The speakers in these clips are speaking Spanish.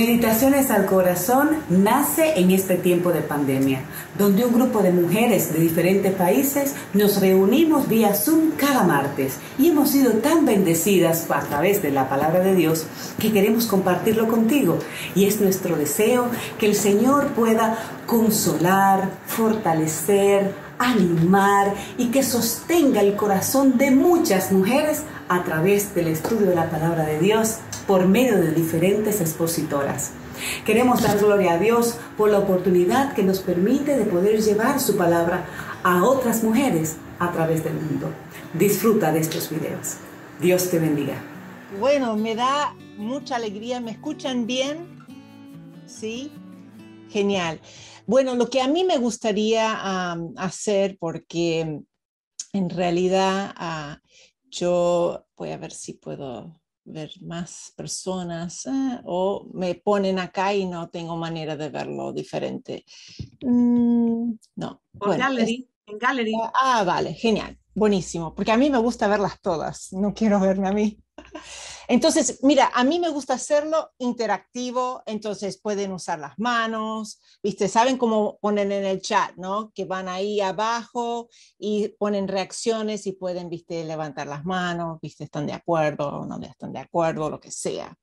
Meditaciones al Corazón nace en este tiempo de pandemia, donde un grupo de mujeres de diferentes países nos reunimos vía Zoom cada martes y hemos sido tan bendecidas a través de la palabra de Dios que queremos compartirlo contigo. Y es nuestro deseo que el Señor pueda consolar, fortalecer, animar y que sostenga el corazón de muchas mujeres a través del estudio de la palabra de Dios por medio de diferentes expositoras. Queremos dar gloria a Dios por la oportunidad que nos permite de poder llevar su palabra a otras mujeres a través del mundo. Disfruta de estos videos. Dios te bendiga. Bueno, me da mucha alegría. ¿Me escuchan bien? Sí. Genial. Bueno, lo que a mí me gustaría hacer, porque en realidad ah, yo voy a ver si puedo ver más personas eh, o me ponen acá y no tengo manera de verlo diferente. Mm, no. en gallery. Ah, vale, genial, buenísimo, porque a mí me gusta verlas todas, no quiero verme a mí. Entonces, mira, a mí me gusta hacerlo interactivo, entonces pueden usar las manos, ¿viste? Saben cómo ponen en el chat, ¿no? Que van ahí abajo y ponen reacciones y pueden, ¿viste? Levantar las manos, ¿viste? Están de acuerdo, no están de acuerdo, lo que sea.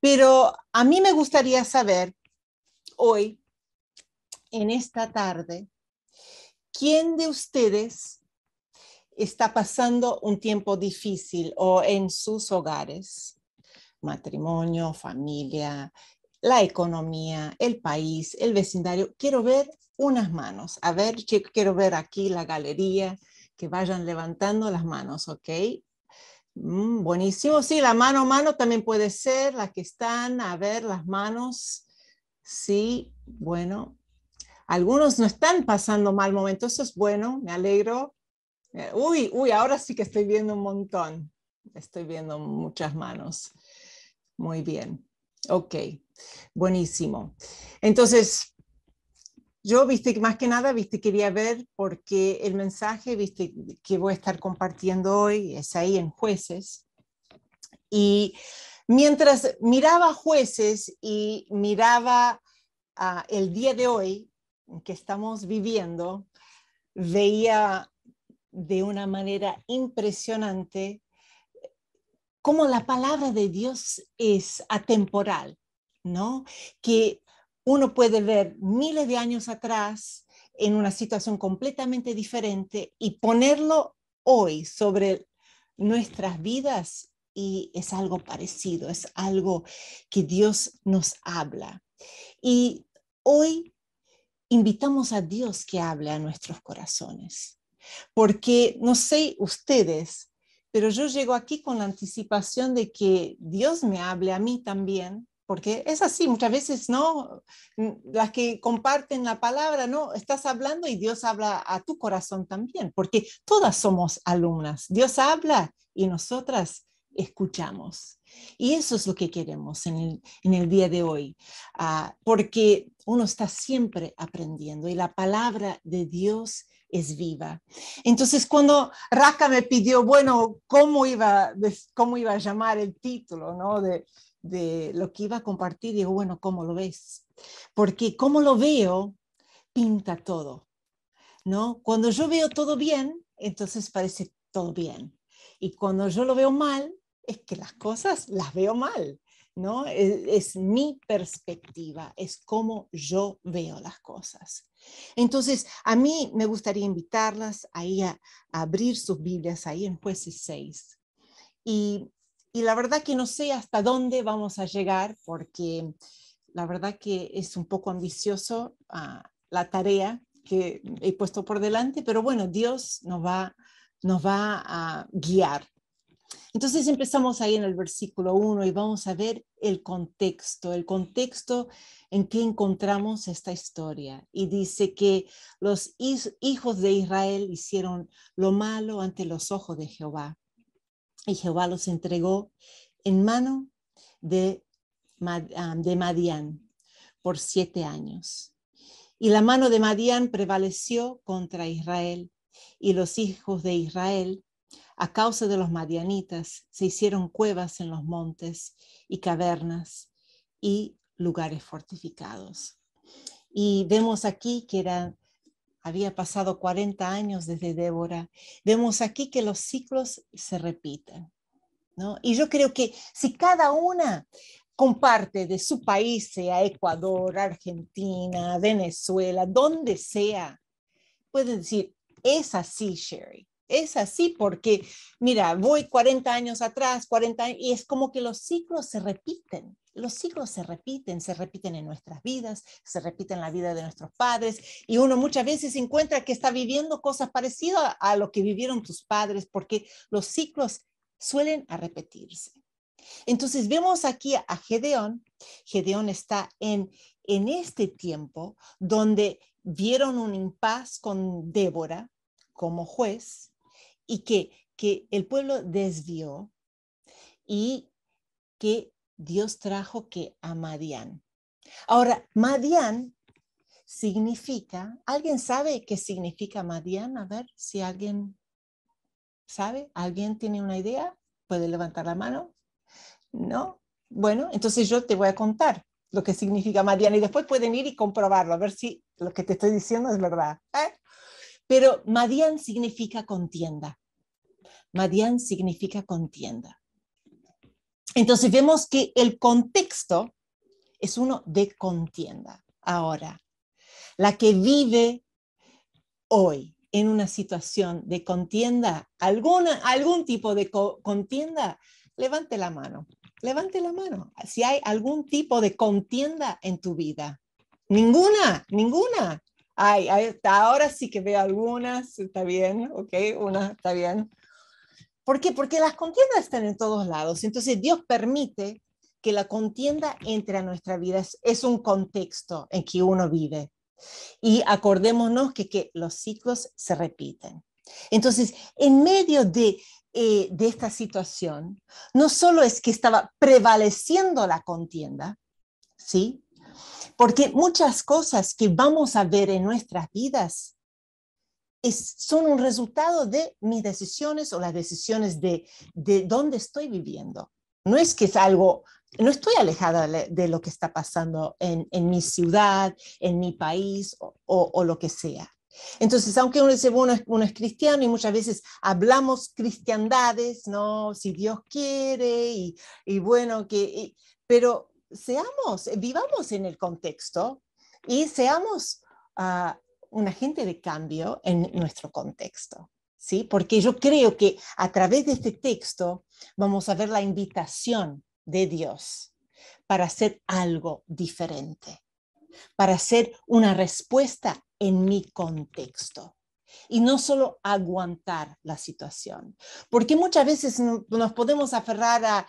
Pero a mí me gustaría saber hoy, en esta tarde, ¿quién de ustedes está pasando un tiempo difícil o en sus hogares, matrimonio, familia, la economía, el país, el vecindario. Quiero ver unas manos. A ver, quiero ver aquí la galería, que vayan levantando las manos, ¿ok? Mm, buenísimo. Sí, la mano, mano también puede ser, las que están, a ver, las manos. Sí, bueno. Algunos no están pasando mal momento, eso es bueno, me alegro. Eh, uy, uy, ahora sí que estoy viendo un montón. Estoy viendo muchas manos. Muy bien. Ok, buenísimo. Entonces, yo, viste, más que nada, viste, quería ver porque el mensaje, viste, que voy a estar compartiendo hoy es ahí en jueces. Y mientras miraba jueces y miraba ah, el día de hoy que estamos viviendo, veía de una manera impresionante como la palabra de Dios es atemporal, ¿no? Que uno puede ver miles de años atrás en una situación completamente diferente y ponerlo hoy sobre nuestras vidas y es algo parecido, es algo que Dios nos habla. Y hoy invitamos a Dios que hable a nuestros corazones. Porque no sé ustedes, pero yo llego aquí con la anticipación de que Dios me hable a mí también, porque es así, muchas veces no, mm, las que comparten la palabra, no, estás hablando y Dios habla a tu corazón también, porque todas somos alumnas, Dios habla y nosotras escuchamos. Y eso es lo que queremos en el, día de hoy, ah, porque uno está siempre aprendiendo y la palabra de Dios es viva. Entonces, cuando Raka me pidió, bueno, ¿cómo iba, cómo iba a llamar el título ¿no? de, de lo que iba a compartir? Digo, bueno, ¿cómo lo ves? Porque como lo veo, pinta todo. ¿no? Cuando yo veo todo bien, entonces parece todo bien. Y cuando yo lo veo mal, es que las cosas las veo mal. ¿no? E-, es, mi perspectiva, es como yo veo las cosas. Entonces, a mí me gustaría invitarlas ahí a, abrir sus Biblias ahí en Jueces 6. Y, la verdad que no sé hasta dónde vamos a llegar, porque la verdad que es un poco ambicioso ah, la tarea que he puesto por delante, pero bueno, Dios nos va, nos va a guiar entonces empezamos ahí en el versículo 1 y vamos a ver el contexto, el contexto en que encontramos esta historia. Y dice que los hijos de Israel hicieron lo malo ante los ojos de Jehová. Y Jehová los entregó en mano de, ah, de Madián por siete años. Y la mano de Madián prevaleció contra Israel. Y los hijos de Israel a causa de los madianitas se hicieron cuevas en los montes y cavernas y lugares fortificados. Y vemos aquí que había pasado 40 años desde Débora. Vemos aquí que los ciclos se repiten. ¿no? Y yo creo que si cada una comparte de su país, sea Ecuador, Argentina, Venezuela, donde sea, puede decir, es así, Sherry. Es así porque, mira, voy 40 años atrás, 40 años, y es como que los ciclos se repiten. Los ciclos se repiten, se repiten en nuestras vidas, se repiten en la vida de nuestros padres, y uno muchas veces se encuentra que está viviendo cosas parecidas a lo que vivieron tus padres, porque los ciclos suelen a repetirse. Entonces vemos aquí a Gedeón. Gedeón está en, en este tiempo donde vieron un impas con Débora como juez y que, que el pueblo desvió y que Dios trajo que a Madian. Ahora, Madian significa, ¿alguien sabe qué significa Madian? A ver si alguien sabe, ¿alguien tiene una idea? ¿Puede levantar la mano? ¿No? Bueno, entonces yo te voy a contar lo que significa Madian y después pueden ir y comprobarlo, a ver si lo que te estoy diciendo es verdad. ¿eh? Pero Madian significa contienda. Madian significa contienda. Entonces vemos que el contexto es uno de contienda ahora. La que vive hoy en una situación de contienda, alguna, algún tipo de contienda, levante la mano. Levante la mano si hay algún tipo de contienda en tu vida. Ninguna, ninguna. Ay, hasta ahora sí que veo algunas, está bien, ok, una, está bien. ¿Por qué? Porque las contiendas están en todos lados. Entonces Dios permite que la contienda entre a nuestra vida. Es, un contexto en que uno vive. Y acordémonos que, los ciclos se repiten. Entonces, en medio de, eh, de esta situación, no solo es que estaba prevaleciendo la contienda, ¿sí? Porque muchas cosas que vamos a ver en nuestras vidas es, son un resultado de mis decisiones o las decisiones de, de dónde estoy viviendo. No es que es algo, no estoy alejada de lo que está pasando en, en mi ciudad, en mi país o, lo que sea. Entonces, aunque uno bueno, es cristiano y muchas veces hablamos cristiandades, ¿no? Si Dios quiere y, bueno, que, pero seamos, eh, vivamos en el contexto y seamos ah, un agente de cambio en nuestro contexto. ¿sí? Porque yo creo que a través de este texto vamos a ver la invitación de Dios para hacer algo diferente, para hacer una respuesta en mi contexto y no solo aguantar la situación. Porque muchas veces nos podemos aferrar a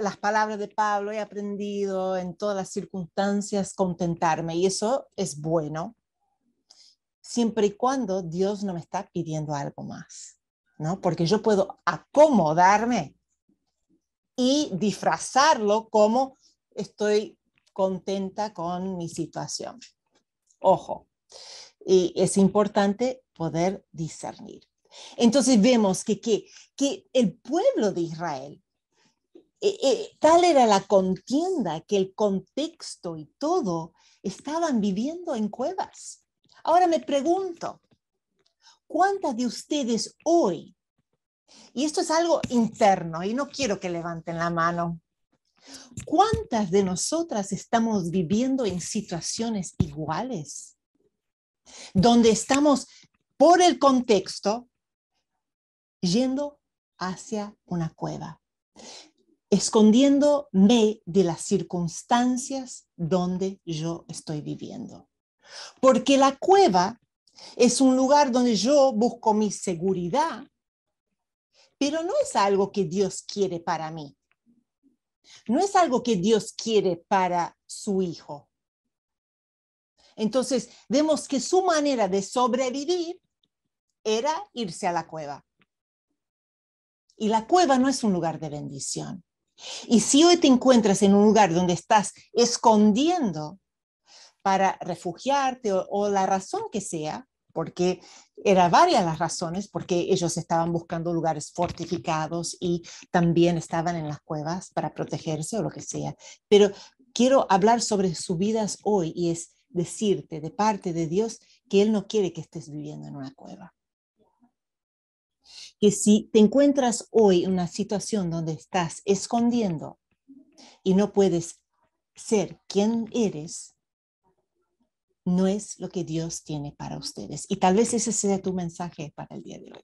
las palabras de Pablo, he aprendido en todas las circunstancias contentarme y eso es bueno, siempre y cuando Dios no me está pidiendo algo más, ¿no? Porque yo puedo acomodarme y disfrazarlo como estoy contenta con mi situación. Ojo, y es importante poder discernir. Entonces vemos que, que, que el pueblo de Israel, eh, eh, tal era la contienda que el contexto y todo estaban viviendo en cuevas. Ahora me pregunto, ¿cuántas de ustedes hoy, y esto es algo interno y no quiero que levanten la mano, ¿cuántas de nosotras estamos viviendo en situaciones iguales? donde estamos por el contexto yendo hacia una cueva, escondiéndome de las circunstancias donde yo estoy viviendo. Porque la cueva es un lugar donde yo busco mi seguridad, pero no es algo que Dios quiere para mí. No es algo que Dios quiere para su hijo. Entonces, vemos que su manera de sobrevivir era irse a la cueva. Y la cueva no es un lugar de bendición. Y si hoy te encuentras en un lugar donde estás escondiendo para refugiarte o, la razón que sea, porque eran varias las razones, porque ellos estaban buscando lugares fortificados y también estaban en las cuevas para protegerse o lo que sea. Pero quiero hablar sobre sus vidas hoy y es, decirte de parte de Dios que Él no quiere que estés viviendo en una cueva. Que si te encuentras hoy en una situación donde estás escondiendo y no puedes ser quien eres, no es lo que Dios tiene para ustedes. Y tal vez ese sea tu mensaje para el día de hoy.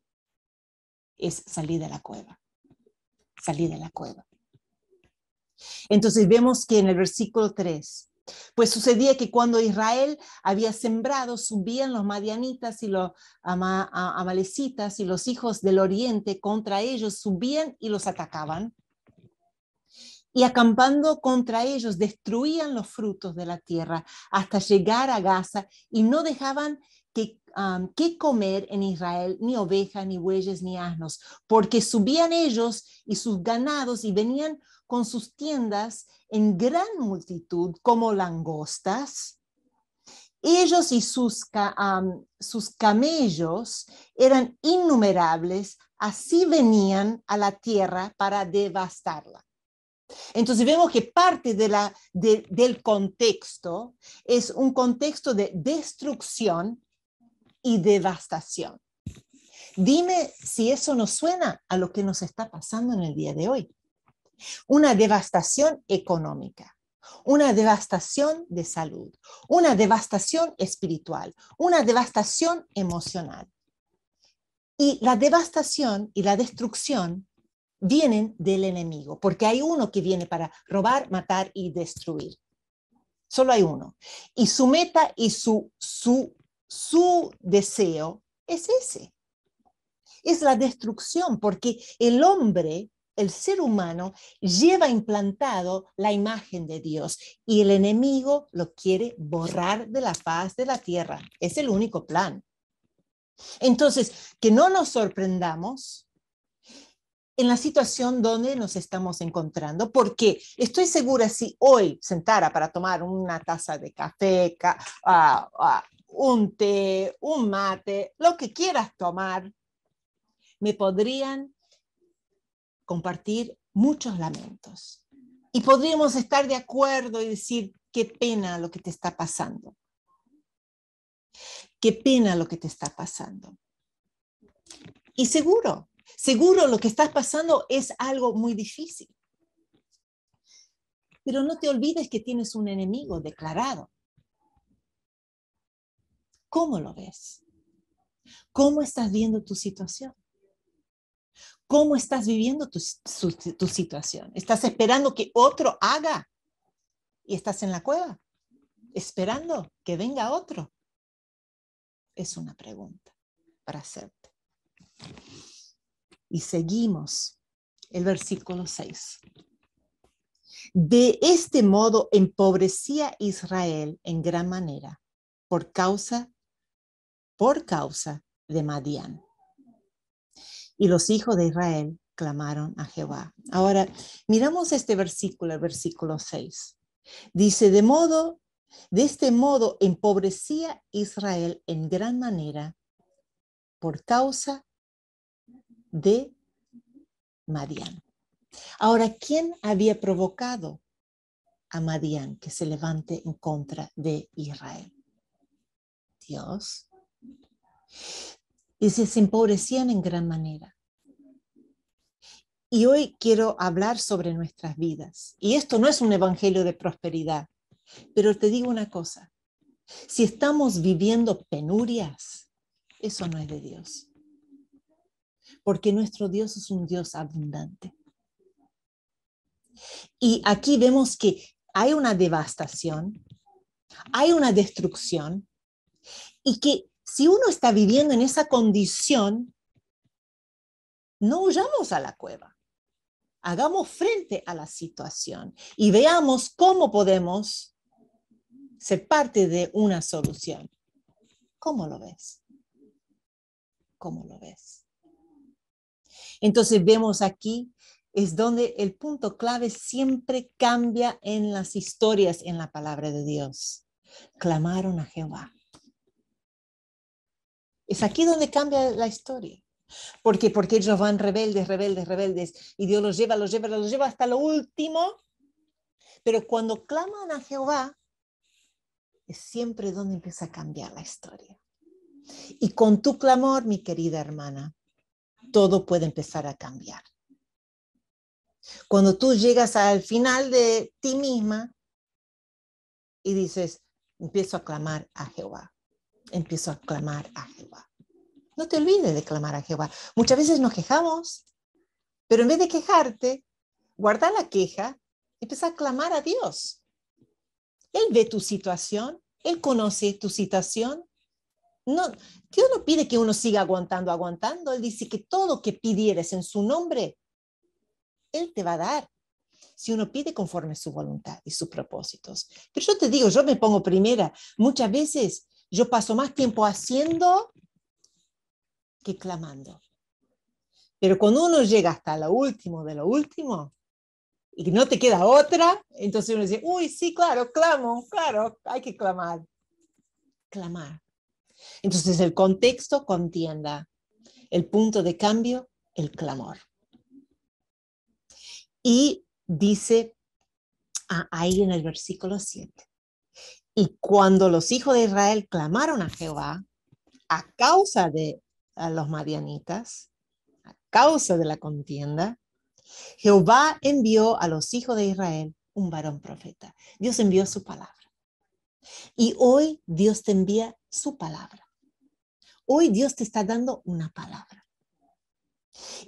Es salir de la cueva. Salir de la cueva. Entonces vemos que en el versículo 3 pues sucedía que cuando Israel había sembrado, subían los madianitas y los amalecitas y los hijos del oriente contra ellos, subían y los atacaban. Y acampando contra ellos, destruían los frutos de la tierra hasta llegar a Gaza y no dejaban que, que comer en Israel, ni ovejas, ni bueyes, ni asnos, porque subían ellos y sus ganados y venían con sus tiendas en gran multitud como langostas. Ellos y sus, sus camellos eran innumerables, así venían a la tierra para devastarla. Entonces vemos que parte del contexto es un contexto de destrucción y devastación. Dime si eso nos suena a lo que nos está pasando en el día de hoy una devastación económica, una devastación de salud, una devastación espiritual, una devastación emocional. Y la devastación y la destrucción vienen del enemigo, porque hay uno que viene para robar, matar y destruir. Solo hay uno. Y su meta y su, su deseo es ese. Es la destrucción, porque el hombre el ser humano lleva implantado la imagen de Dios y el enemigo lo quiere borrar de la faz de la tierra. Es el único plan. Entonces, que no nos sorprendamos en la situación donde nos estamos encontrando, porque estoy segura si hoy sentara para tomar una taza de café, ah, ah, un té, un mate, lo que quieras tomar, me podrían compartir muchos lamentos. Y podríamos estar de acuerdo y decir, qué pena lo que te está pasando. Qué pena lo que te está pasando. Y seguro, seguro lo que estás pasando es algo muy difícil. Pero no te olvides que tienes un enemigo declarado. ¿Cómo lo ves? ¿Cómo estás viendo tu situación? ¿Cómo estás viviendo tu, situación? ¿Estás esperando que otro haga? Y estás en la cueva, esperando que venga otro. Es una pregunta para hacerte. Y seguimos el versículo 6. De este modo empobrecía Israel en gran manera por causa, por causa de Madian y los hijos de Israel clamaron a Jehová. Ahora, miramos este versículo, el versículo 6. Dice, de modo, de este modo empobrecía Israel en gran manera por causa de Madián. Ahora, ¿quién había provocado a Madian que se levante en contra de Israel? Dios se empobrecían en gran manera. Y hoy quiero hablar sobre nuestras vidas. Y esto no es un evangelio de prosperidad, pero te digo una cosa. Si estamos viviendo penurias, eso no es de Dios. Porque nuestro Dios es un Dios abundante. Y aquí vemos que hay una devastación, hay una destrucción y que si uno está viviendo en esa condición, no huyamos a la cueva. Hagamos frente a la situación y veamos cómo podemos ser parte de una solución. ¿Cómo lo ves? ¿Cómo lo ves? Entonces vemos aquí es donde el punto clave siempre cambia en las historias en la palabra de Dios. Clamaron a Jehová es aquí donde cambia la historia. ¿Por qué? Porque ellos van rebeldes, rebeldes, rebeldes, y Dios los lleva, los lleva, los lleva hasta lo último. Pero cuando claman a Jehová, es siempre donde empieza a cambiar la historia. Y con tu clamor, mi querida hermana, todo puede empezar a cambiar. Cuando tú llegas al final de ti misma y dices, empiezo a clamar a Jehová empiezo a clamar a Jehová. No te olvides de clamar a Jehová. Muchas veces nos quejamos, pero en vez de quejarte, guarda la queja, empieza a clamar a Dios. Él ve tu situación, Él conoce tu situación. No, Dios no pide que uno siga aguantando, aguantando. Él dice que todo que pidieres en su nombre, Él te va a dar si uno pide conforme a su voluntad y sus propósitos. Pero yo te digo, yo me pongo primera. Muchas veces yo paso más tiempo haciendo que clamando. Pero cuando uno llega hasta lo último de lo último y no te queda otra, entonces uno dice, uy, sí, claro, clamo, claro, hay que clamar. Clamar. Entonces el contexto contienda. El punto de cambio, el clamor. Y dice ahí en el versículo 7. Y cuando los hijos de Israel clamaron a Jehová a causa de los madianitas, a causa de la contienda, Jehová envió a los hijos de Israel un varón profeta. Dios envió su palabra. Y hoy Dios te envía su palabra. Hoy Dios te está dando una palabra.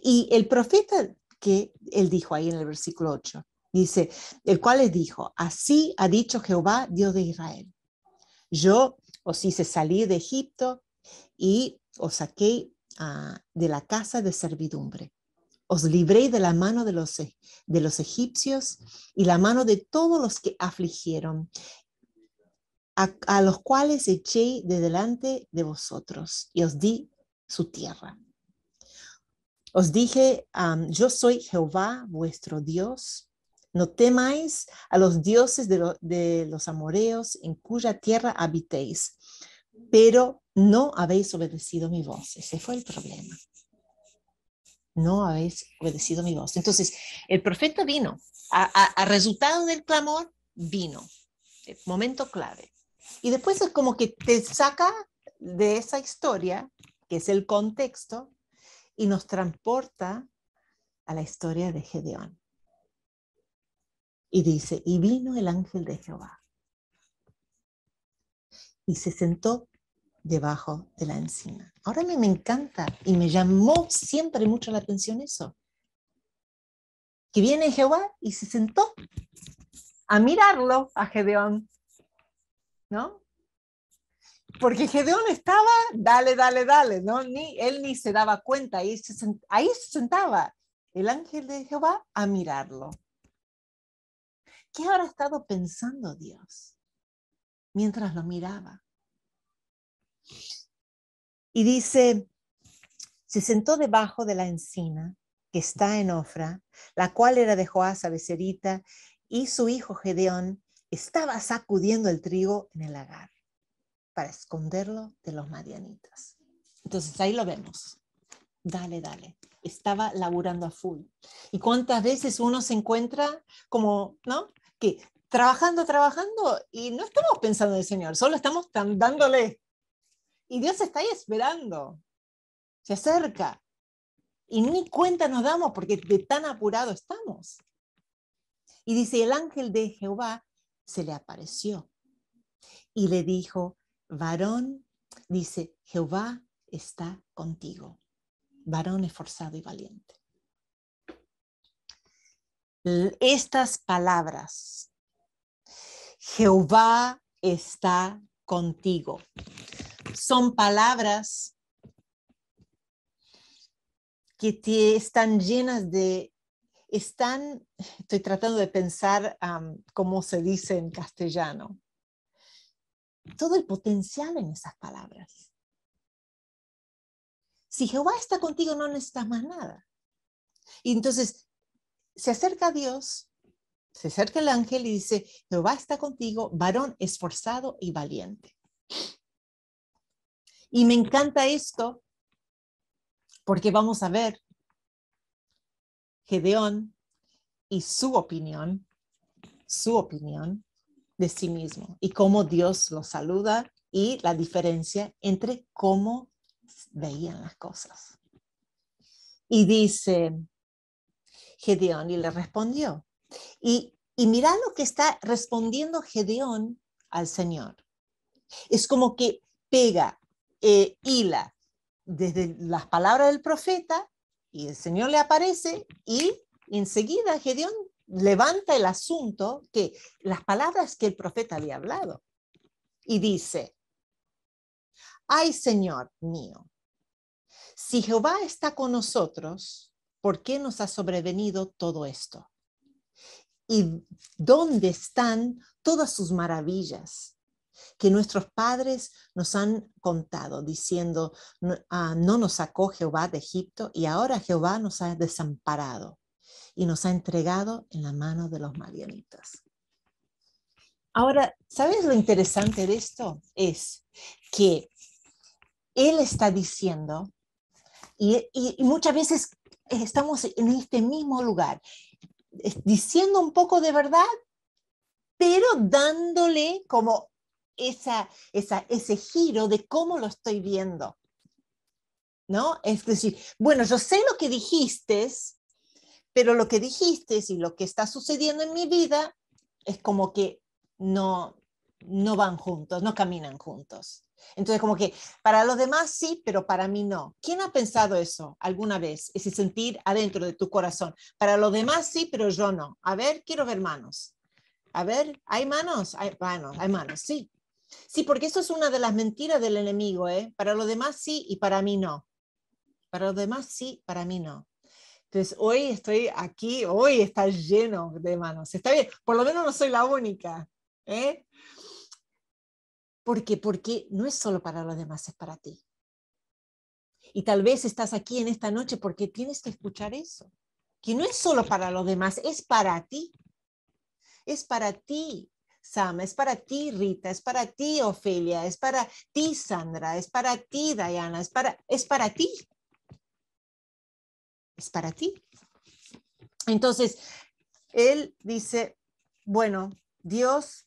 Y el profeta que él dijo ahí en el versículo 8, Dice, el cual les dijo, así ha dicho Jehová, Dios de Israel. Yo os hice salir de Egipto y os saqué ah, de la casa de servidumbre. Os libré de la mano de los, e, de los egipcios y la mano de todos los que afligieron, a, los cuales eché de delante de vosotros y os di su tierra. Os dije, yo soy Jehová vuestro Dios, no temáis a los dioses de, los amoreos en cuya tierra habitéis, pero no habéis obedecido mi voz. Ese fue el problema. No habéis obedecido mi voz. Entonces, el profeta vino. A, resultado del clamor, vino. momento clave. Y después es como que te saca de esa historia, que es el contexto, y nos transporta a la historia de Gedeón. Y dice, y vino el ángel de Jehová y se sentó debajo de la encina. Ahora a mí me encanta y me llamó siempre mucho la atención eso. Que viene Jehová y se sentó a mirarlo a Gedeón, ¿no? Porque Gedeón estaba, dale, dale, dale, ¿no? Ni, él ni se daba cuenta, ahí ahí se sentaba el ángel de Jehová a mirarlo. ¿Qué habrá estado pensando Dios mientras lo miraba? Y dice, se sentó debajo de la encina que está en Ofra, la cual era de Joás Becerita, y su hijo Gedeón estaba sacudiendo el trigo en el lagar para esconderlo de los madianitas. Entonces ahí lo vemos. Dale, dale. Estaba laburando a full. ¿Y cuántas veces uno se encuentra como, ¿no? que trabajando, trabajando y no estamos pensando en el Señor, solo estamos dándole. Y Dios está ahí esperando, se acerca. Y ni cuenta nos damos porque de tan apurado estamos. Y dice, el ángel de Jehová se le apareció y le dijo, varón, dice, Jehová está contigo, varón esforzado y valiente estas palabras. Jehová está contigo. Son palabras que te están llenas de, están, estoy tratando de pensar cómo se dice en castellano, todo el potencial en esas palabras. Si Jehová está contigo, no necesitas más nada. Y entonces se acerca a Dios, se acerca el ángel y dice, Jehová está contigo, varón esforzado y valiente. Y me encanta esto porque vamos a ver Gedeón y su opinión, su opinión de sí mismo y cómo Dios lo saluda y la diferencia entre cómo veían las cosas. Y dice, Gedeón y le respondió. Y, y mira lo que está respondiendo Gedeón al Señor. Es como que pega, eh, hila desde las palabras del profeta y el Señor le aparece y enseguida Gedeón levanta el asunto que las palabras que el profeta había hablado y dice, ay Señor mío, si Jehová está con nosotros, ¿Por qué nos ha sobrevenido todo esto? ¿Y dónde están todas sus maravillas que nuestros padres nos han contado diciendo, ah, no, nos sacó Jehová de Egipto y ahora Jehová nos ha desamparado y nos ha entregado en la mano de los madianitas? Ahora, ¿sabes lo interesante de esto? Es que él está diciendo, y, muchas veces estamos en este mismo lugar, diciendo un poco de verdad, pero dándole como esa, esa, ese giro de cómo lo estoy viendo. ¿No? Es decir, bueno, yo sé lo que dijiste, pero lo que dijiste y lo que está sucediendo en mi vida es como que no, no van juntos, no caminan juntos. Entonces, como que para los demás sí, pero para mí no. ¿Quién ha pensado eso alguna vez? Ese sentir adentro de tu corazón. Para los demás sí, pero yo no. A ver, quiero ver manos. A ver, ¿hay manos? Hay manos, hay manos, sí. Sí, porque eso es una de las mentiras del enemigo, ¿eh? Para los demás sí y para mí no. Para los demás sí, para mí no. Entonces, hoy estoy aquí, hoy está lleno de manos. Está bien, por lo menos no soy la única, ¿eh? Porque, porque no es solo para los demás, es para ti. Y tal vez estás aquí en esta noche porque tienes que escuchar eso, que no es solo para los demás, es para ti. Es para ti, Sam. es para ti, Rita, es para ti, Ofelia, es para ti, Sandra, es para ti, Diana, es para, es para ti. Es para ti. Entonces, él dice, bueno, Dios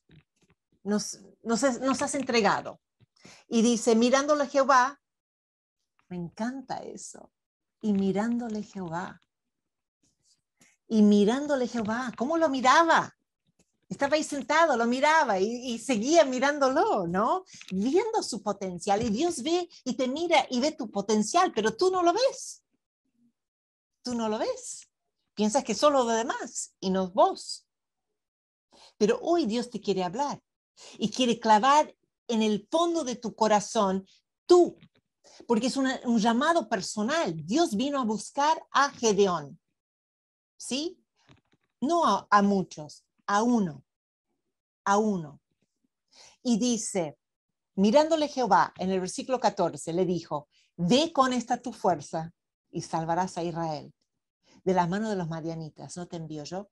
nos, nos, has entregado. Y dice, mirándole Jehová, me encanta eso. Y mirándole Jehová. Y mirándole Jehová, ¿cómo lo miraba? Estaba ahí sentado, lo miraba y, seguía mirándolo, ¿no? Viendo su potencial. Y Dios ve y te mira y ve tu potencial, pero tú no lo ves. Tú no lo ves. Piensas que solo lo demás y no vos. Pero hoy Dios te quiere hablar y quiere clavar en el fondo de tu corazón tú, porque es un llamado personal. Dios vino a buscar a Gedeón, ¿sí? No a, muchos, a uno, a uno. Y dice, mirándole Jehová en el versículo 14, le dijo, ve con esta tu fuerza y salvarás a Israel de las manos de los madianitas, ¿no te envío yo?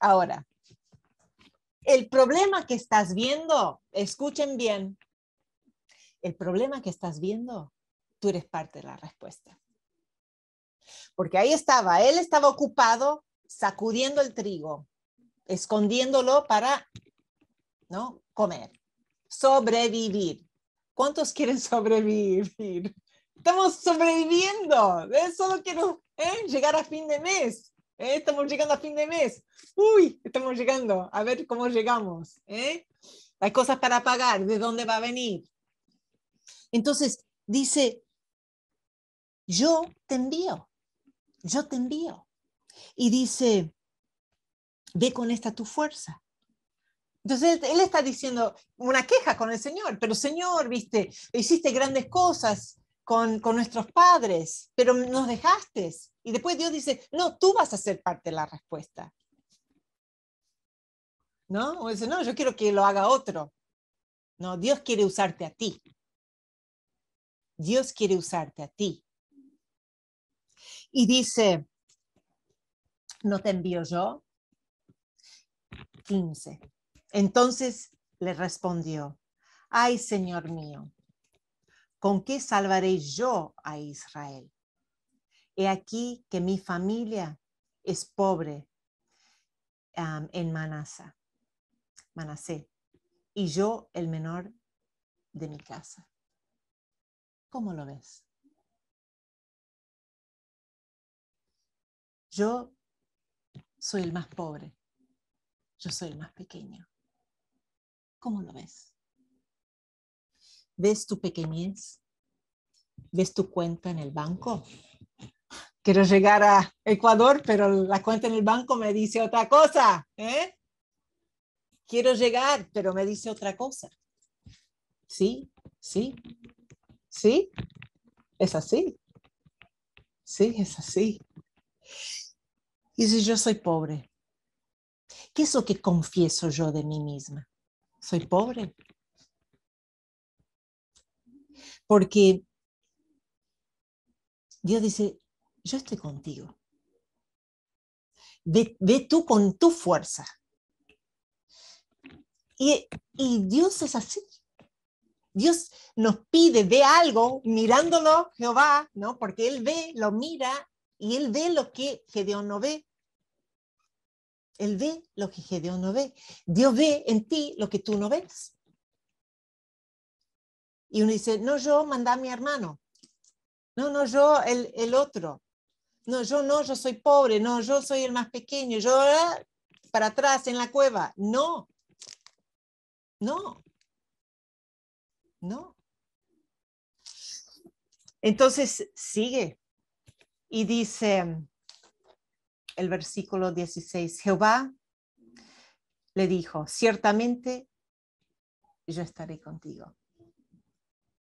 Ahora, el problema que estás viendo, escuchen bien, el problema que estás viendo, tú eres parte de la respuesta. Porque ahí estaba, él estaba ocupado sacudiendo el trigo, escondiéndolo para ¿no? comer, sobrevivir. ¿Cuántos quieren sobrevivir? Estamos sobreviviendo, solo quiero ¿eh? llegar a fin de mes. ¿Eh? Estamos llegando a fin de mes. Uy, estamos llegando. A ver cómo llegamos. ¿Eh? Hay cosas para pagar. ¿De dónde va a venir? Entonces, dice, yo te envío. Yo te envío. Y dice, ve con esta tu fuerza. Entonces él, está diciendo una queja con el Señor, pero Señor, viste, hiciste grandes cosas, con, nuestros padres, pero nos dejaste. Y después Dios dice, no, tú vas a ser parte de la respuesta. ¿No? O dice, no, yo quiero que lo haga otro. No, Dios quiere usarte a ti. Dios quiere usarte a ti. Y dice, ¿no te envío yo? 15. Entonces le respondió, ay Señor mío, ¿Con qué salvaré yo a Israel? He aquí que mi familia es pobre en Manasa, Manasé, y yo el menor de mi casa. ¿Cómo lo ves? Yo soy el más pobre, yo soy el más pequeño. ¿Cómo lo ves? ves tu pequeñez, ves tu cuenta en el banco. Quiero llegar a Ecuador, pero la cuenta en el banco me dice otra cosa. ¿eh? Quiero llegar, pero me dice otra cosa. ¿Sí? ¿Sí? ¿Sí? Es así. Sí, es así. Y si yo soy pobre, ¿qué es lo que confieso yo de mí misma? Soy pobre. Porque Dios dice, yo estoy contigo. Ve, tú con tu fuerza. Y, y Dios es así. Dios nos pide, ve algo, mirándolo Jehová, ¿no? Porque Él ve, lo mira, y Él ve lo que Gedeón no ve. Él ve lo que Gedeón no ve. Dios ve en ti lo que tú no ves. Y uno dice, no yo, manda a mi hermano. No, no yo, el, el otro. No, yo no, yo soy pobre. No, yo soy el más pequeño. Yo ah, para atrás en la cueva. No. No. No. Entonces sigue y dice el versículo 16, Jehová le dijo, ciertamente yo estaré contigo.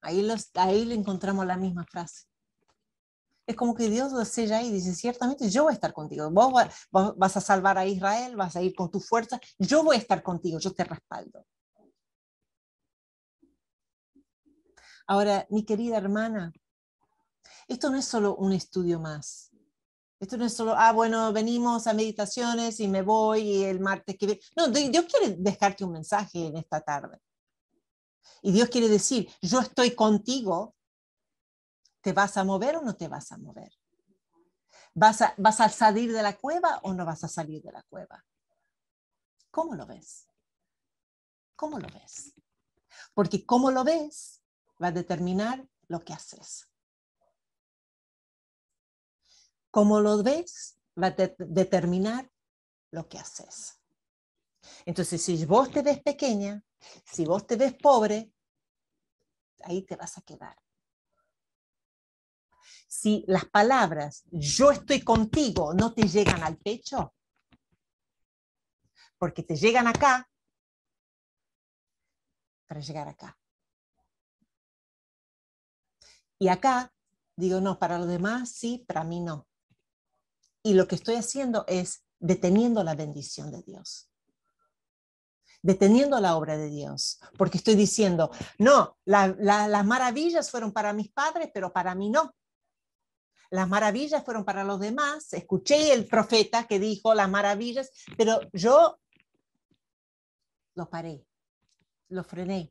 Ahí, ahí le encontramos la misma frase. Es como que Dios lo sella y dice, ciertamente yo voy a estar contigo, vos, vas a salvar a Israel, vas a ir con tu fuerza, yo voy a estar contigo, yo te respaldo. Ahora, mi querida hermana, esto no es solo un estudio más. Esto no es solo, ah, bueno, venimos a meditaciones y me voy y el martes que viene. No, Dios quiere dejarte un mensaje en esta tarde. Y Dios quiere decir, yo estoy contigo, ¿te vas a mover o no te vas a mover? ¿Vas a, salir de la cueva o no vas a salir de la cueva? ¿Cómo lo ves? ¿Cómo lo ves? Porque cómo lo ves va a determinar lo que haces. Cómo lo ves va a determinar lo que haces. Entonces, si vos te ves pequeña, si vos te ves pobre, ahí te vas a quedar. Si las palabras yo estoy contigo no te llegan al pecho, porque te llegan acá para llegar acá. Y acá digo, no, para los demás sí, para mí no. Y lo que estoy haciendo es deteniendo la bendición de Dios deteniendo la obra de Dios, porque estoy diciendo, no, las maravillas fueron para mis padres, pero para mí no. Las maravillas fueron para los demás. Escuché el profeta que dijo las maravillas, pero yo lo paré, lo frené.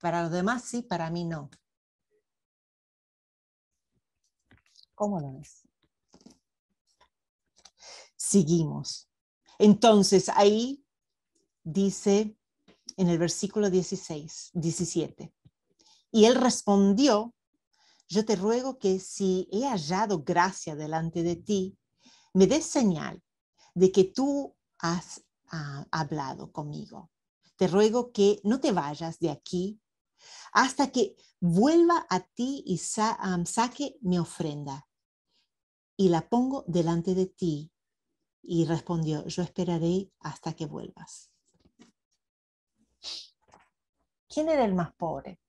Para los demás sí, para mí no. ¿Cómo lo ves? Seguimos. Entonces ahí dice en el versículo 16, 17, y él respondió, yo te ruego que si he hallado gracia delante de ti, me des señal de que tú has ah, hablado conmigo. Te ruego que no te vayas de aquí hasta que vuelva a ti y saque mi ofrenda y la pongo delante de ti. Y respondió, yo esperaré hasta que vuelvas. ¿Quién era el más pobre?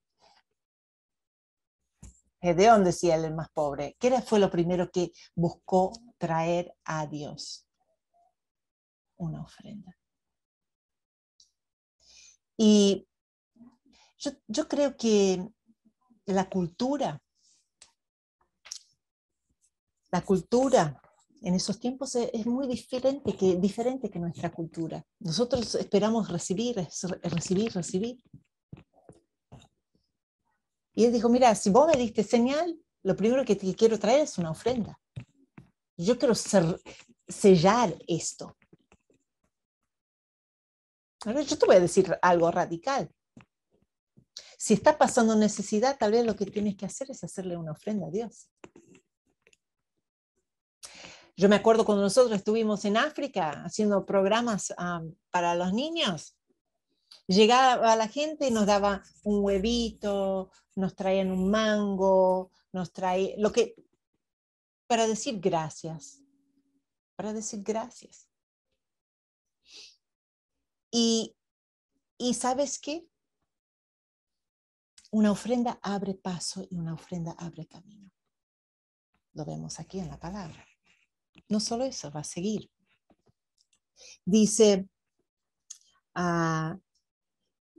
Gedeón eh, decía el más pobre. ¿Qué fue lo primero que buscó traer a Dios? Una ofrenda. Y yo, creo que la cultura, la cultura en esos tiempos es, muy diferente que, diferente que nuestra cultura. Nosotros esperamos recibir, recibir, recibir. Y él dijo, mira, si vos me diste señal, lo primero que te quiero traer es una ofrenda. Yo quiero sellar esto. yo te voy a decir algo radical. Si está pasando necesidad, tal vez lo que tienes que hacer es hacerle una ofrenda a Dios. Yo me acuerdo cuando nosotros estuvimos en África haciendo programas ah, para los niños, Llegaba la gente y nos daba un huevito, nos traían un mango, nos traían lo que para decir gracias, para decir gracias. Y, sabes qué? Una ofrenda abre paso y una ofrenda abre camino. Lo vemos aquí en la palabra. No solo eso, va a seguir. Dice, ah,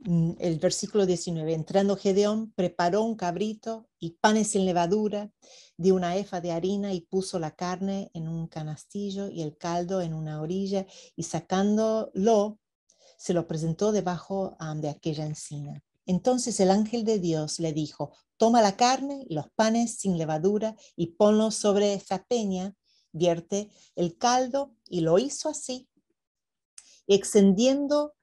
Mm, el versículo 19, entrando Gedeón, preparó un cabrito y panes sin levadura, dio una efa de harina y puso la carne en un canastillo y el caldo en una orilla y sacándolo, se lo presentó debajo de aquella encina. Entonces el ángel de Dios le dijo, toma la carne y los panes sin levadura y ponlos sobre esa peña, vierte el caldo y lo hizo así, extendiendo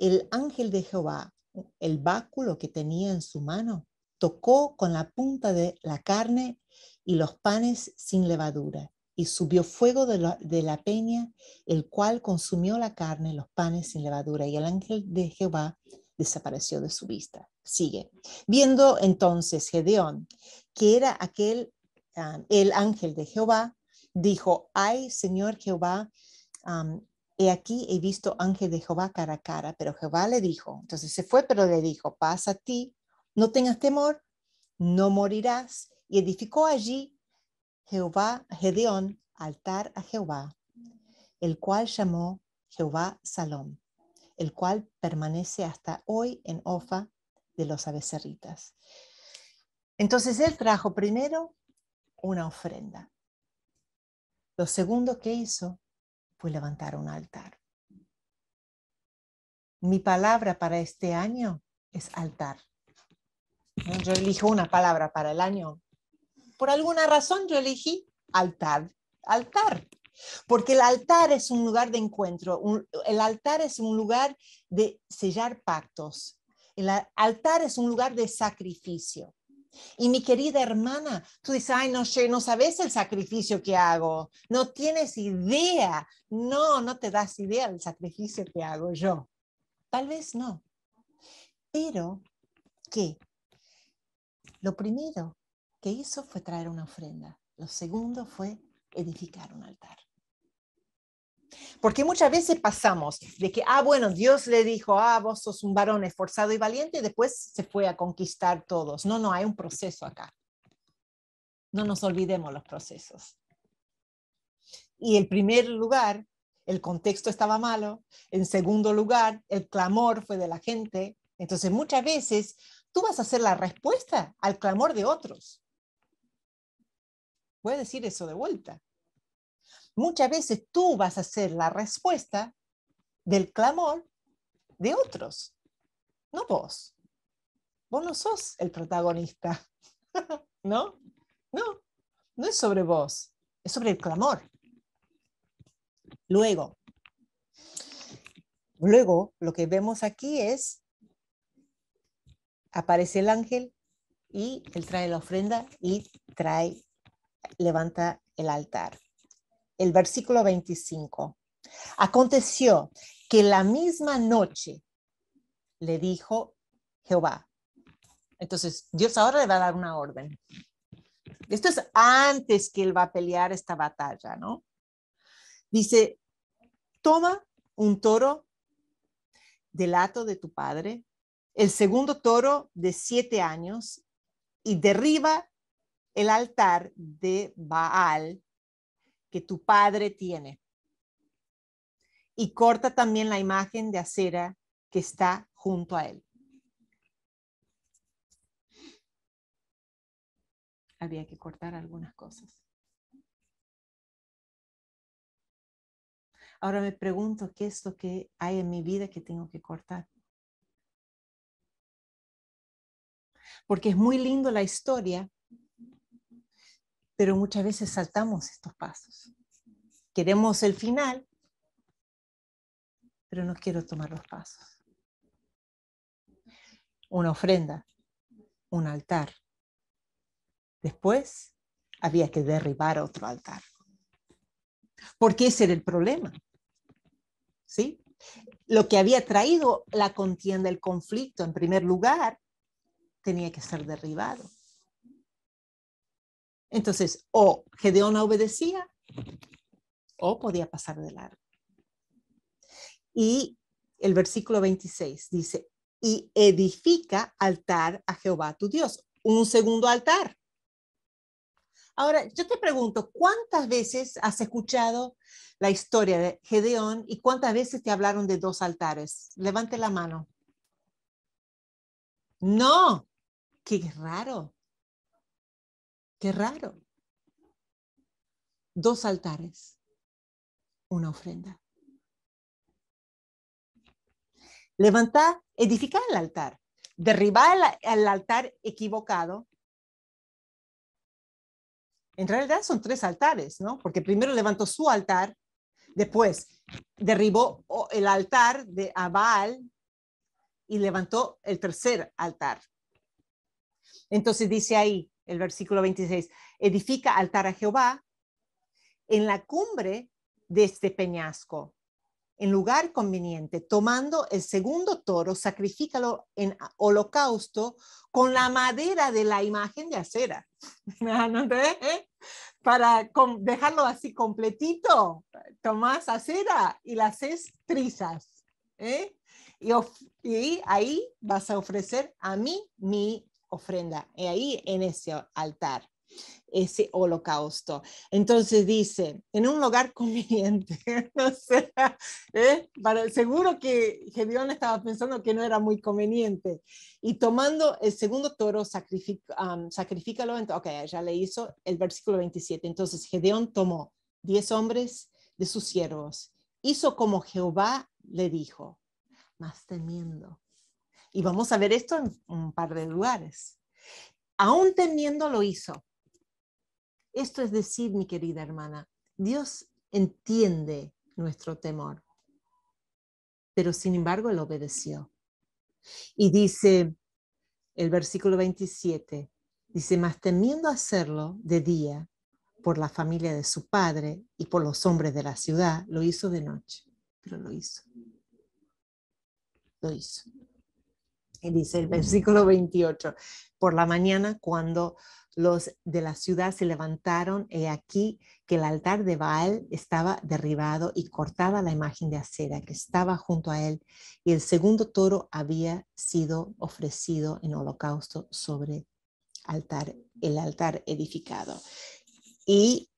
el ángel de Jehová el báculo que tenía en su mano, tocó con la punta de la carne y los panes sin levadura, y subió fuego de la, peña, el cual consumió la carne, los panes sin levadura, y el ángel de Jehová desapareció de su vista. Sigue. Viendo entonces Gedeón, que era aquel, ah, el ángel de Jehová, dijo, ay Señor Jehová, he aquí he visto ángel de Jehová cara a cara, pero Jehová le dijo, entonces se fue, pero le dijo, pasa a ti, no tengas temor, no morirás. Y edificó allí Jehová, Gedeón, altar a Jehová, el cual llamó Jehová Salom, el cual permanece hasta hoy en Ofa de los abecerritas. Entonces él trajo primero una ofrenda. Lo segundo que hizo fue pues levantar un altar. Mi palabra para este año es altar. Yo elijo una palabra para el año. Por alguna razón yo elegí altar, altar. Porque el altar es un lugar de encuentro, el altar es un lugar de sellar pactos, el altar es un lugar de sacrificio. Y mi querida hermana, tú dices, ay, no sé, no sabes el sacrificio que hago, no tienes idea, no, no te das idea del sacrificio que hago yo. Tal vez no. Pero qué. lo primero que hizo fue traer una ofrenda, lo segundo fue edificar un altar. Porque muchas veces pasamos de que, ah, bueno, Dios le dijo, ah, vos sos un varón esforzado y valiente, y después se fue a conquistar todos. No, no, hay un proceso acá. No nos olvidemos los procesos. Y en primer lugar, el contexto estaba malo. En segundo lugar, el clamor fue de la gente. Entonces, muchas veces tú vas a ser la respuesta al clamor de otros. Voy a decir eso de vuelta muchas veces tú vas a ser la respuesta del clamor de otros, no vos. Vos no sos el protagonista, ¿no? No, no es sobre vos, es sobre el clamor. Luego, luego lo que vemos aquí es, aparece el ángel y él trae la ofrenda y trae, levanta el altar el versículo 25. Aconteció que la misma noche le dijo Jehová. Entonces, Dios ahora le va a dar una orden. Esto es antes que él va a pelear esta batalla, ¿no? Dice, toma un toro del hato de tu padre, el segundo toro de siete años, y derriba el altar de Baal que tu padre tiene. Y corta también la imagen de acera que está junto a él. Había que cortar algunas cosas. Ahora me pregunto qué es lo que hay en mi vida que tengo que cortar. Porque es muy lindo la historia, pero muchas veces saltamos estos pasos. Queremos el final, pero no quiero tomar los pasos. Una ofrenda, un altar. Después había que derribar otro altar. Porque ese era el problema. ¿Sí? Lo que había traído la contienda, el conflicto, en primer lugar, tenía que ser derribado. Entonces, o Gedeón obedecía o podía pasar de largo. Y el versículo 26 dice, y edifica altar a Jehová tu Dios, un segundo altar. Ahora, yo te pregunto, ¿cuántas veces has escuchado la historia de Gedeón y cuántas veces te hablaron de dos altares? Levante la mano. No, qué raro. Qué raro. Dos altares, una ofrenda. Levanta, edifica el altar, derriba el, altar equivocado. En realidad son tres altares, ¿no? Porque primero levantó su altar, después derribó el altar de Abal y levantó el tercer altar. Entonces dice ahí, el versículo 26, edifica altar a Jehová en la cumbre de este peñasco, en lugar conveniente, tomando el segundo toro, sacrifícalo en holocausto con la madera de la imagen de acera. Ah, Para dejarlo así completito, tomás acera y las trizas. ¿eh? Y, y, ahí vas a ofrecer a mí mi ofrenda, y ahí en ese altar, ese holocausto. Entonces dice, en un lugar conveniente, no sé ¿eh? seguro que Gedeón estaba pensando que no era muy conveniente. Y tomando el segundo toro, sacrifica, um, ok, ya le hizo el versículo 27. Entonces Gedeón tomó diez hombres de sus siervos, hizo como Jehová le dijo, más temiendo y vamos a ver esto en un par de lugares. Aún temiendo lo hizo. Esto es decir, mi querida hermana, Dios entiende nuestro temor, pero sin embargo él obedeció. Y dice el versículo 27, dice, más temiendo hacerlo de día por la familia de su padre y por los hombres de la ciudad, lo hizo de noche, pero lo hizo. Lo hizo dice el versículo 28, por la mañana cuando los de la ciudad se levantaron, he aquí que el altar de Baal estaba derribado y cortada la imagen de acera que estaba junto a él, y el segundo toro había sido ofrecido en holocausto sobre altar, el altar edificado. Y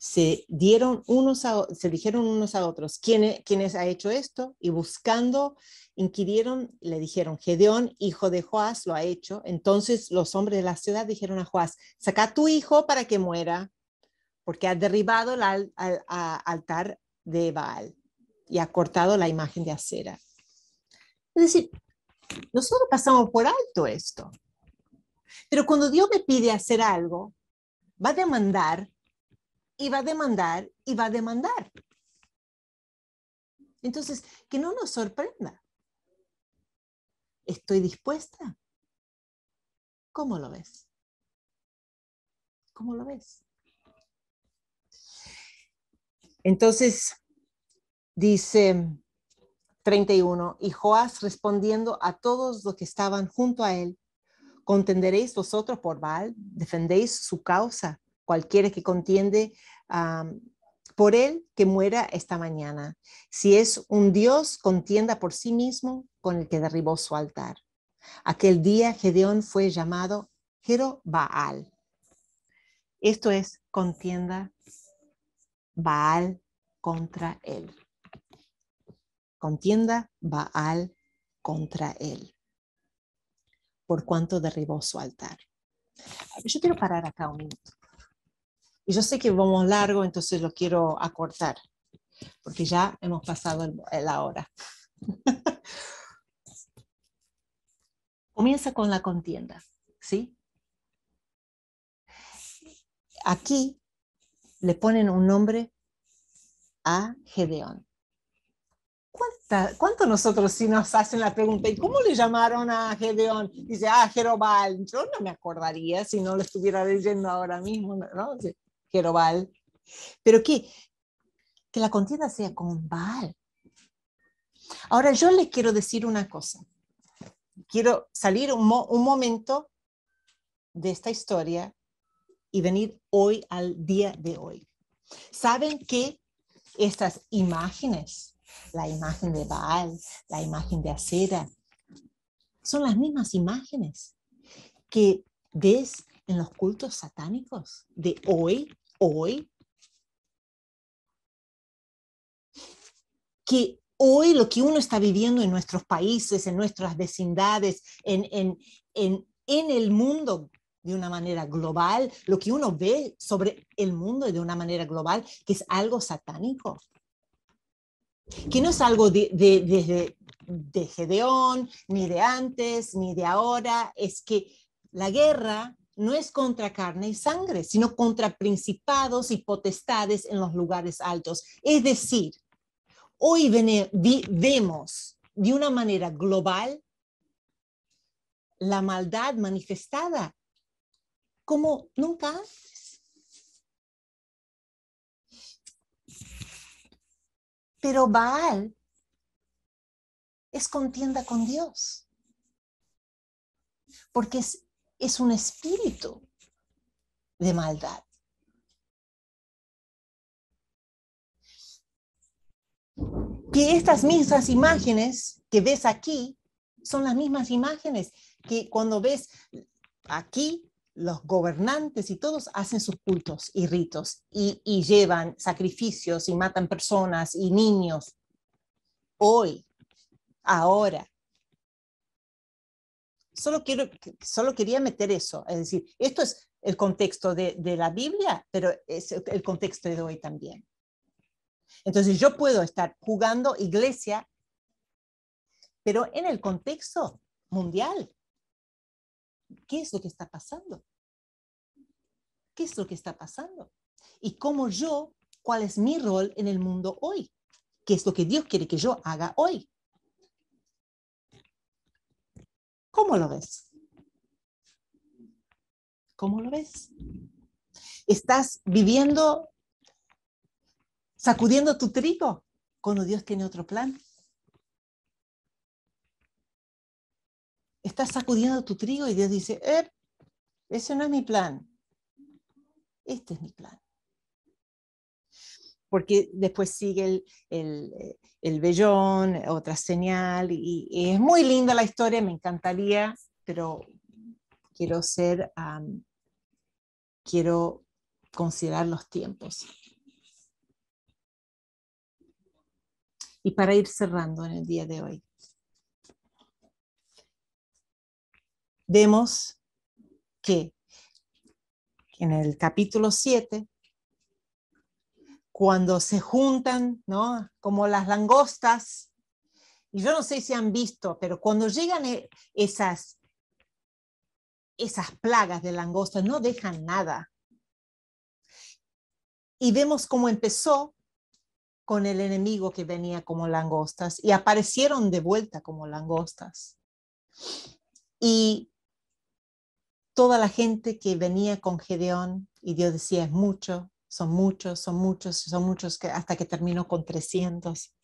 se dieron unos se dijeron unos a otros quién e, quiénes ha hecho esto y buscando inquirieron le dijeron Gedeón hijo de Joás lo ha hecho entonces los hombres de la ciudad dijeron a Joás saca a tu hijo para que muera porque ha derribado el altar de Baal y ha cortado la imagen de acera es decir nosotros pasamos por alto esto pero cuando Dios me pide hacer algo va a demandar y va a demandar y va a demandar. Entonces, que no nos sorprenda. ¿Estoy dispuesta? ¿Cómo lo ves? ¿Cómo lo ves? Entonces, dice 31, y Joás respondiendo a todos los que estaban junto a él, ¿contenderéis vosotros por Baal? ¿Defendéis su causa? cualquiera que contiende por él, que muera esta mañana. Si es un Dios, contienda por sí mismo con el que derribó su altar. Aquel día Gedeón fue llamado Jero Baal. Esto es contienda Baal contra él. Contienda Baal contra él. Por cuanto derribó su altar. Yo quiero parar acá un minuto. Y yo sé que vamos largo, entonces lo quiero acortar, porque ya hemos pasado la hora. Comienza con la contienda, ¿sí? Aquí le ponen un nombre a Gedeón. ¿Cuántos nosotros si nos hacen la pregunta, ¿y cómo le llamaron a Gedeón? Dice, ah, Jerobal. Yo no me acordaría si no lo estuviera leyendo ahora mismo, ¿no? Jerobal. Pero que, que la contienda sea con Baal. Ahora yo les quiero decir una cosa. Quiero salir un, un momento de esta historia y venir hoy al día de hoy. Saben que estas imágenes, la imagen de Baal, la imagen de Acera, son las mismas imágenes que ves en los cultos satánicos de hoy hoy, que hoy lo que uno está viviendo en nuestros países, en nuestras vecindades, en, en, el mundo de una manera global, lo que uno ve sobre el mundo de una manera global, que es algo satánico, que no es algo de, de, de Gedeón, ni de antes, ni de ahora, es que la guerra no es contra carne y sangre, sino contra principados y potestades en los lugares altos. Es decir, hoy vemos de una manera global la maldad manifestada como nunca antes. Pero Baal es contienda con Dios, porque es es un espíritu de maldad. Que estas mismas imágenes que ves aquí son las mismas imágenes que cuando ves aquí los gobernantes y todos hacen sus cultos y ritos y, y, llevan sacrificios y matan personas y niños. Hoy, ahora, Solo, quiero, solo quería meter eso, es decir, esto es el contexto de, de la Biblia, pero es el contexto de hoy también. Entonces yo puedo estar jugando iglesia, pero en el contexto mundial. ¿Qué es lo que está pasando? ¿Qué es lo que está pasando? Y cómo yo, cuál es mi rol en el mundo hoy? ¿Qué es lo que Dios quiere que yo haga hoy? ¿Cómo lo ves? ¿Cómo lo ves? ¿Estás viviendo, sacudiendo tu trigo cuando Dios tiene otro plan? Estás sacudiendo tu trigo y Dios dice, eh, ese no es mi plan. Este es mi plan porque después sigue el, el, eh, vellón, eh, otra señal, y, es muy linda la historia, me encantaría, pero quiero ser, quiero considerar los tiempos. Y para ir cerrando en el día de hoy, vemos que en el capítulo 7 cuando se juntan, ¿no? Como las langostas. Y yo no sé si han visto, pero cuando llegan e, esas, esas plagas de langostas, no dejan nada. Y vemos cómo empezó con el enemigo que venía como langostas y aparecieron de vuelta como langostas. Y toda la gente que venía con Gedeón y Dios decía, es mucho, son muchos, son muchos, son muchos, que hasta que termino con 300.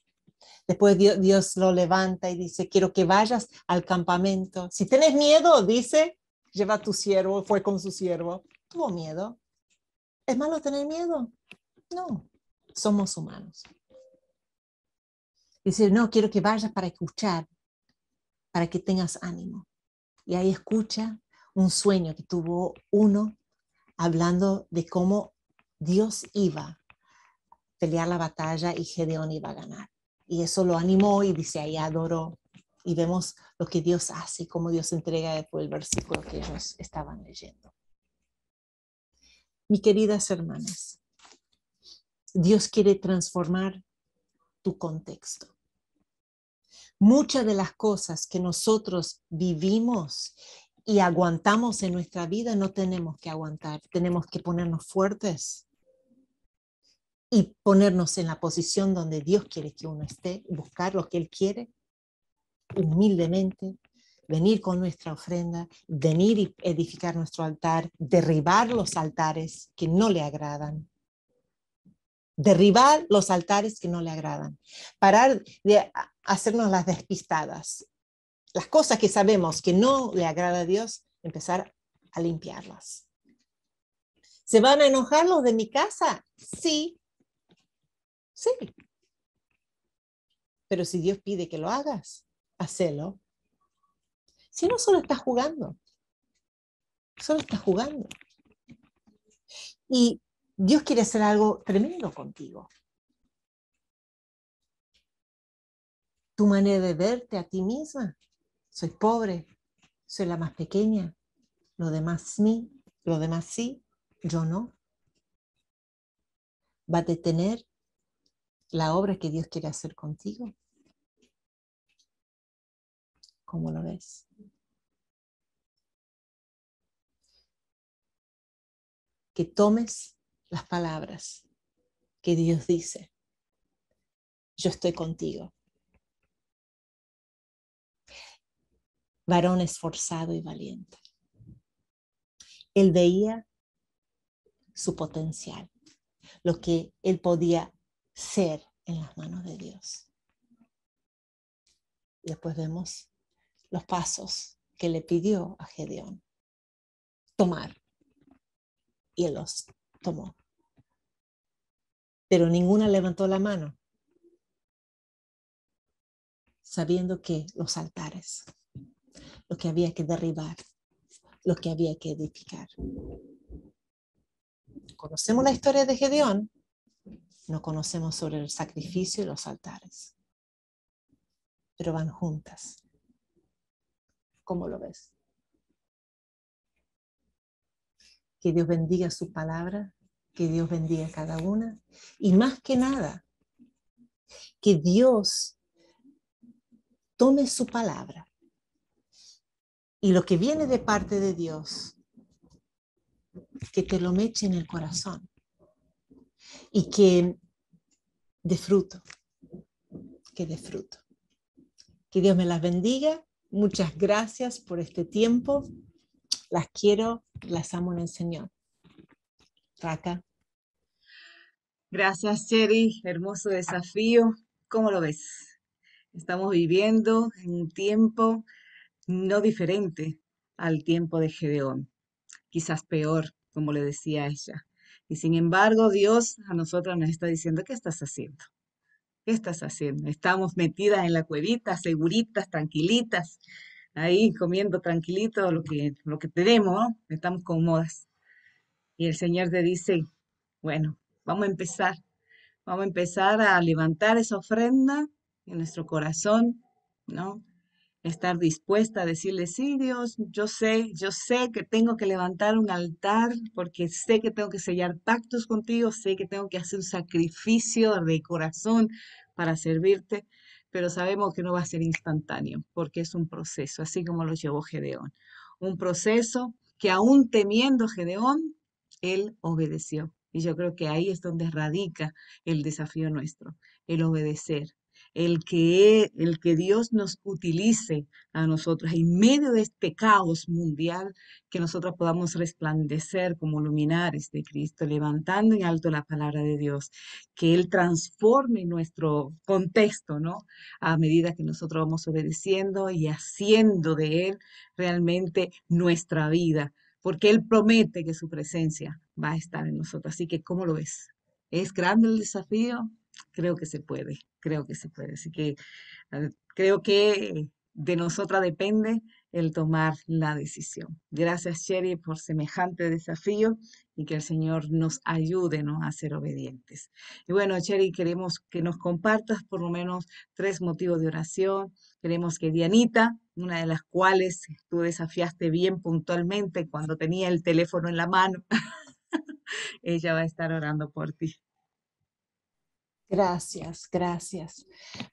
Después Dios, Dios, lo levanta y dice, quiero que vayas al campamento. Si tienes miedo, dice, lleva a tu siervo, fue con su siervo. Tuvo miedo. ¿Es malo tener miedo? No, somos humanos. Dice, no, quiero que vayas para escuchar, para que tengas ánimo. Y ahí escucha un sueño que tuvo uno hablando de cómo Dios iba a pelear la batalla y Gedeón iba a ganar. Y eso lo animó y dice, ahí adoró. Y vemos lo que Dios hace y cómo Dios entrega después el versículo que ellos estaban leyendo. Mis queridas hermanas, Dios quiere transformar tu contexto. Muchas de las cosas que nosotros vivimos y aguantamos en nuestra vida, no tenemos que aguantar, tenemos que ponernos fuertes y ponernos en la posición donde Dios quiere que uno esté, buscar lo que Él quiere, humildemente, venir con nuestra ofrenda, venir y edificar nuestro altar, derribar los altares que no le agradan. Derribar los altares que no le agradan. Parar de hacernos las despistadas las cosas que sabemos que no le agrada a Dios, empezar a limpiarlas. ¿Se van a enojar los de mi casa? Sí, sí. Pero si Dios pide que lo hagas, hacelo. Si no, solo estás jugando. Solo estás jugando. Y Dios quiere hacer algo tremendo contigo. Tu manera de verte a ti misma soy pobre, soy la más pequeña, lo demás mí, lo demás sí, yo no. Va a detener la obra que Dios quiere hacer contigo. ¿Cómo lo ves? Que tomes las palabras que Dios dice. Yo estoy contigo. varón esforzado y valiente. Él veía su potencial, lo que él podía ser en las manos de Dios. Después vemos los pasos que le pidió a Gedeón tomar. Y él los tomó. Pero ninguna levantó la mano, sabiendo que los altares lo que había que derribar, lo que había que edificar. Conocemos la historia de Gedeón, no conocemos sobre el sacrificio y los altares, pero van juntas. ¿Cómo lo ves? Que Dios bendiga su palabra, que Dios bendiga cada una y más que nada, que Dios tome su palabra y lo que viene de parte de Dios, que te lo meche en el corazón y que de fruto, que de fruto. Que Dios me las bendiga. Muchas gracias por este tiempo. Las quiero, las amo en el Señor. Raca. Gracias, Cheri. Hermoso desafío. ¿Cómo lo ves? Estamos viviendo en un tiempo no diferente al tiempo de Gedeón, quizás peor, como le decía ella. Y sin embargo, Dios a nosotros nos está diciendo, ¿qué estás haciendo? ¿Qué estás haciendo? Estamos metidas en la cuevita, seguritas, tranquilitas, ahí comiendo tranquilito lo que, lo que tenemos, ¿no? estamos cómodas. Y el Señor te dice, bueno, vamos a empezar, vamos a empezar a levantar esa ofrenda en nuestro corazón, ¿no? estar dispuesta a decirle, sí, Dios, yo sé, yo sé que tengo que levantar un altar porque sé que tengo que sellar pactos contigo, sé que tengo que hacer un sacrificio de corazón para servirte, pero sabemos que no va a ser instantáneo porque es un proceso, así como lo llevó Gedeón. Un proceso que aún temiendo Gedeón, él obedeció. Y yo creo que ahí es donde radica el desafío nuestro, el obedecer, el que, el que Dios nos utilice a nosotros en medio de este caos mundial, que nosotros podamos resplandecer como luminares de Cristo, levantando en alto la palabra de Dios, que Él transforme nuestro contexto, ¿no? A medida que nosotros vamos obedeciendo y haciendo de Él realmente nuestra vida, porque Él promete que su presencia va a estar en nosotros. Así que, ¿cómo lo ves? ¿Es grande el desafío? creo que se puede, creo que se puede. Así que eh, creo que de nosotras depende el tomar la decisión. Gracias, cheri por semejante desafío y que el Señor nos ayude a ser obedientes. Y bueno, Sherry, queremos que nos compartas por lo menos tres motivos de oración. Queremos que Dianita, una de las cuales tú desafiaste bien puntualmente cuando tenía el teléfono en la mano, ella va a estar orando por ti. Gracias, gracias.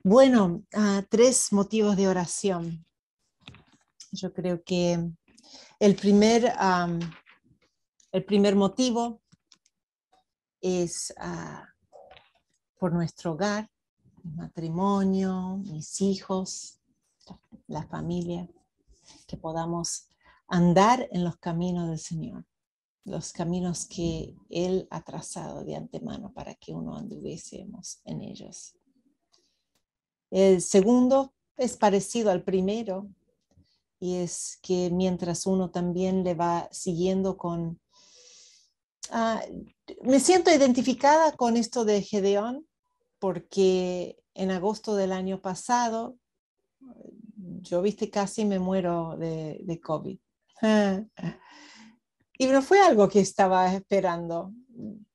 Bueno, ah, tres motivos de oración. Yo creo que el primer, el primer motivo es ah, por nuestro hogar, mi matrimonio, mis hijos, la familia, que podamos andar en los caminos del Señor los caminos que Él ha trazado de antemano para que uno anduviésemos en ellos. El segundo es parecido al primero y es que mientras uno también le va siguiendo con... Ah, me siento identificada con esto de Gedeón porque en agosto del año pasado yo, viste, casi me muero de, de COVID. Y no fue algo que estaba esperando.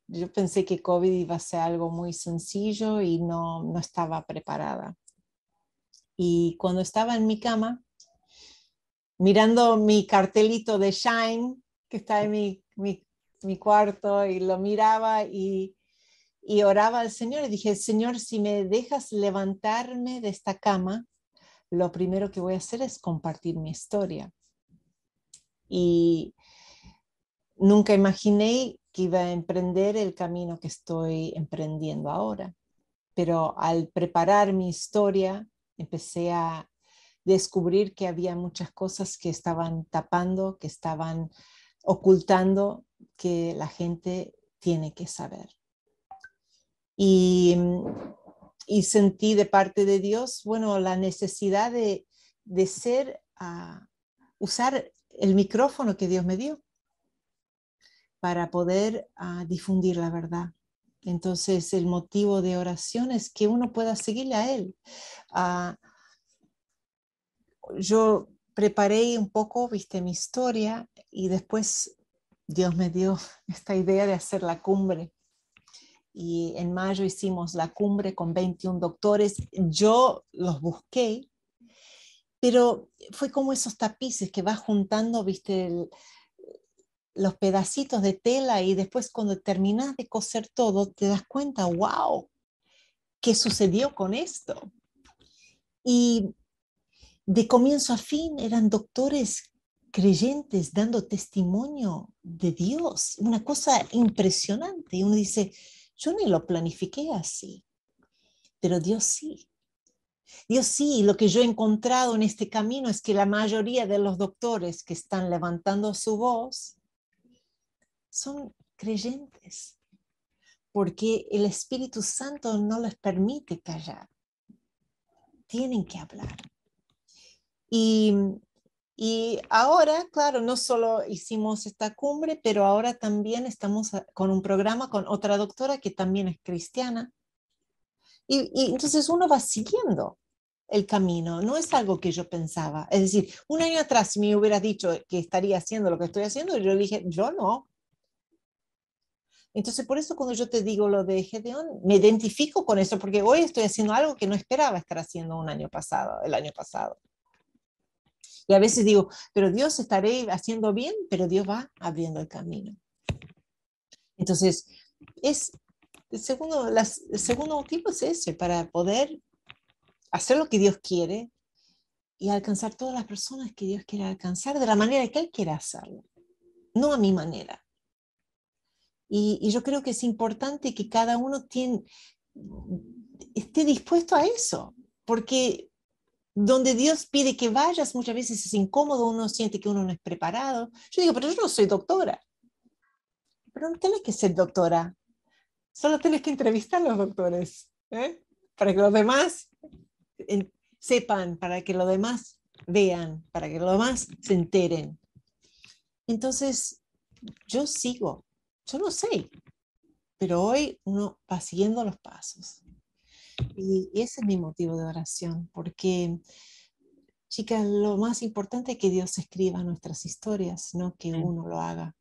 Yo pensé que COVID iba a ser algo muy sencillo y no, estaba preparada. Y cuando estaba en mi cama, mirando mi cartelito de Shine, que está en mi, cuarto, y lo miraba y, y oraba al Señor y dije, Señor, si me dejas levantarme de esta cama, lo primero que voy a hacer es compartir mi historia. Y nunca imaginé que iba a emprender el camino que estoy emprendiendo ahora, pero al preparar mi historia empecé a descubrir que había muchas cosas que estaban tapando, que estaban ocultando, que la gente tiene que saber. Y, sentí de parte de Dios, bueno, la necesidad de, ser, ah, usar el micrófono que Dios me dio para poder ah, difundir la verdad. Entonces, el motivo de oración es que uno pueda seguirle a Él. Ah, yo preparé un poco, viste mi historia, y después Dios me dio esta idea de hacer la cumbre. Y en mayo hicimos la cumbre con 21 doctores. Yo los busqué, pero fue como esos tapices que vas juntando, viste, el, los pedacitos de tela y después cuando terminas de coser todo, te das cuenta, wow, ¿qué sucedió con esto? Y de comienzo a fin eran doctores creyentes dando testimonio de Dios, una cosa impresionante. Y uno dice, yo ni lo planifiqué así, pero Dios sí. Dios sí, lo que yo he encontrado en este camino es que la mayoría de los doctores que están levantando su voz son creyentes, porque el Espíritu Santo no les permite callar. Tienen que hablar. Y, y ahora, claro, no solo hicimos esta cumbre, pero ahora también estamos ah, con un programa con otra doctora que también es cristiana. Y, entonces uno va siguiendo el camino, no es algo que yo pensaba. Es decir, un año atrás si me hubiera dicho que estaría haciendo lo que estoy haciendo, yo dije, yo no, entonces, por eso cuando yo te digo lo de Gedeón, me identifico con eso, porque hoy estoy haciendo algo que no esperaba estar haciendo un año pasado, el año pasado. Y a veces digo, pero Dios estaré haciendo bien, pero Dios va abriendo el camino. Entonces, es, el, segundo, segundo motivo es ese, para poder hacer lo que Dios quiere y alcanzar todas las personas que Dios quiere alcanzar de la manera que Él quiera hacerlo, no a mi manera. Y, yo creo que es importante que cada uno tiene, esté dispuesto a eso, porque donde Dios pide que vayas muchas veces es incómodo, uno siente que uno no es preparado. Yo digo, pero yo no soy doctora. Pero no tienes que ser doctora, solo tienes que entrevistar a los doctores, ¿eh? para que los demás sepan, para que los demás vean, para que los demás se enteren. Entonces, yo sigo yo no sé, pero hoy uno va siguiendo los pasos. Y ese es mi motivo de oración, porque, chicas, lo más importante es que Dios escriba nuestras historias, no que mm. uno lo haga.